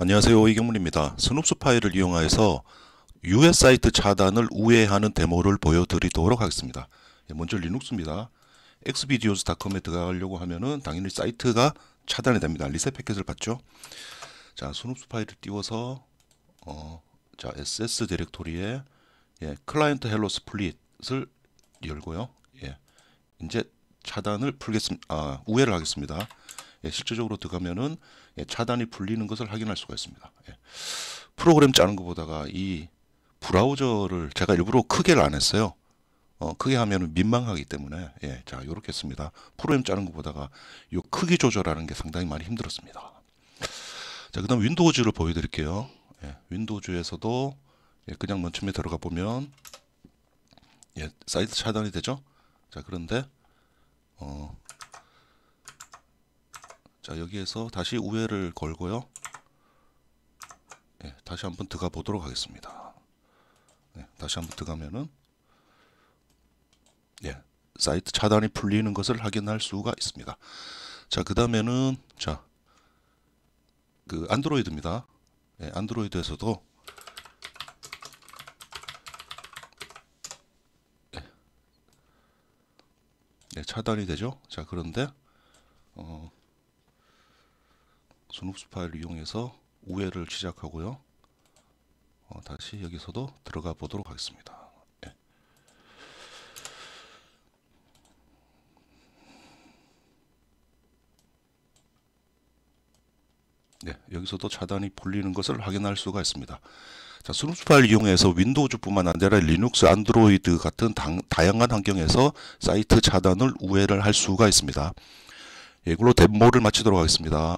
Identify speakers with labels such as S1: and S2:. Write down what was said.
S1: 안녕하세요 이경문입니다. 스눕스 파일을 이용해서 유해 사이트 차단을 우회하는 데모를 보여드리도록 하겠습니다. 예, 먼저 리눅스입니다. xvideos.com에 들어가려고 하면은 당연히 사이트가 차단이 됩니다. 리셋 패킷을 받죠. 자, 스눕스 파일을 띄워서 어, 자 ss 디렉토리에 예, 클라이언트 헬로 스플릿을 열고요. 예, 이제 차단을 풀겠습니다. 아, 우회를 하겠습니다. 예, 실제적으로 들어가면은 예, 차단이 풀리는 것을 확인할 수가 있습니다. 예. 프로그램 짜는 것보다가 이 브라우저를 제가 일부러 크게를 안 했어요. 어, 크게 하면 민망하기 때문에 예, 자 이렇게 했습니다. 프로그램 짜는 것보다가 이 크기 조절하는 게 상당히 많이 힘들었습니다. 자 그다음 윈도우즈를 보여드릴게요. 예, 윈도우즈에서도 예, 그냥 먼 처음에 들어가 보면 예, 사이트 차단이 되죠. 자 그런데 어, 자 여기에서 다시 우회를 걸고요 네, 다시 한번 들어가 보도록 하겠습니다 네, 다시 한번 들어가면은 예, 사이트 차단이 풀리는 것을 확인할 수가 있습니다 자그 다음에는 자그 안드로이드입니다 예, 안드로이드에서도 예, 예, 차단이 되죠 자 그런데 순흡수 파일을 이용해서 우회를 시작하고요. 어, 다시 여기서도 들어가 보도록 하겠습니다. 네. 네, 여기서도 차단이 풀리는 것을 확인할 수가 있습니다. 자, 수능스 파일 이용해서 윈도우즈뿐만 아니라 리눅스, 안드로이드 같은 당, 다양한 환경에서 사이트 차단을 우회를 할 수가 있습니다. 예, 이걸로 데모를 마치도록 하겠습니다.